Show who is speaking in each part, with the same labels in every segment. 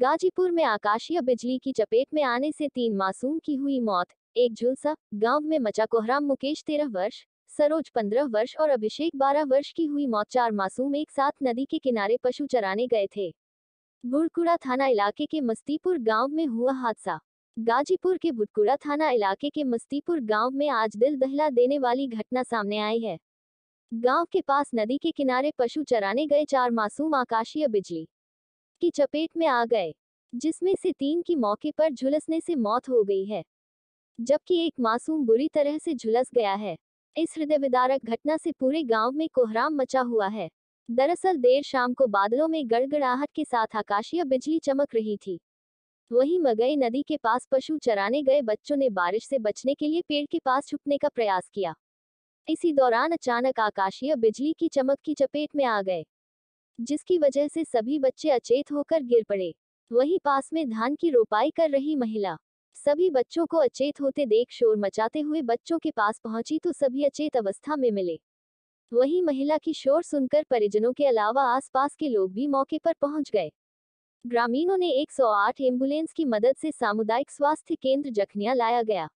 Speaker 1: गाजीपुर में आकाशीय बिजली की चपेट में आने से तीन मासूम की हुई मौत एक झुलसा गांव में मचा कोहराम मुकेश तेरह वर्ष सरोज पंद्रह वर्ष और अभिषेक बारह वर्ष की हुई मौत चार मासूम एक साथ नदी के किनारे पशु चराने गए थे बुड़कुड़ा थाना इलाके के मस्तीपुर गांव में हुआ हादसा गाजीपुर के भुटकुड़ा थाना इलाके के मस्तीपुर गांव में आज दिल दहला देने वाली घटना सामने आई है गांव के पास नदी के किनारे पशु चराने गए चार मासूम आकाशीय बिजली की चपेट में आ गए जिसमें से तीन की मौके पर झुलसने से मौत हो गई है जबकि एक मासूम बुरी तरह से झुलस गया है इस हृदय विदारक घटना से पूरे गांव में कोहराम मचा हुआ है दरअसल देर शाम को बादलों में गड़गड़ाहट के साथ आकाशीय बिजली चमक रही थी वहीं मगई नदी के पास पशु चराने गए बच्चों ने बारिश से बचने के लिए पेड़ के पास छुपने का प्रयास किया इसी दौरान अचानक आकाशीय बिजली की चमक की चपेट में आ गए जिसकी वजह से सभी बच्चे अचेत होकर गिर पड़े वहीं पास में धान की रोपाई कर रही महिला सभी बच्चों को अचेत होते देख शोर मचाते हुए बच्चों के पास पहुंची तो सभी अचेत अवस्था में मिले वही महिला की शोर सुनकर परिजनों के अलावा आसपास के लोग भी मौके पर पहुंच गए ग्रामीणों ने 108 एम्बुलेंस की मदद से सामुदायिक स्वास्थ्य केंद्र जखनिया लाया गया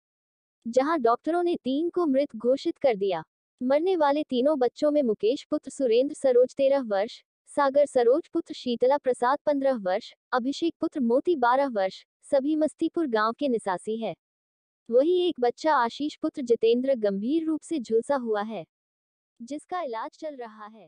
Speaker 1: जहां डॉक्टरों ने तीन को मृत घोषित कर दिया मरने वाले तीनों बच्चों में मुकेश पुत्र सुरेंद्र सरोज तेरह वर्ष सागर सरोज पुत्र शीतला प्रसाद पंद्रह वर्ष अभिषेक पुत्र मोती बारह वर्ष सभी मस्तीपुर गांव के निसासी है वही एक बच्चा आशीष पुत्र जितेंद्र गंभीर रूप से झुलसा हुआ है जिसका इलाज चल रहा है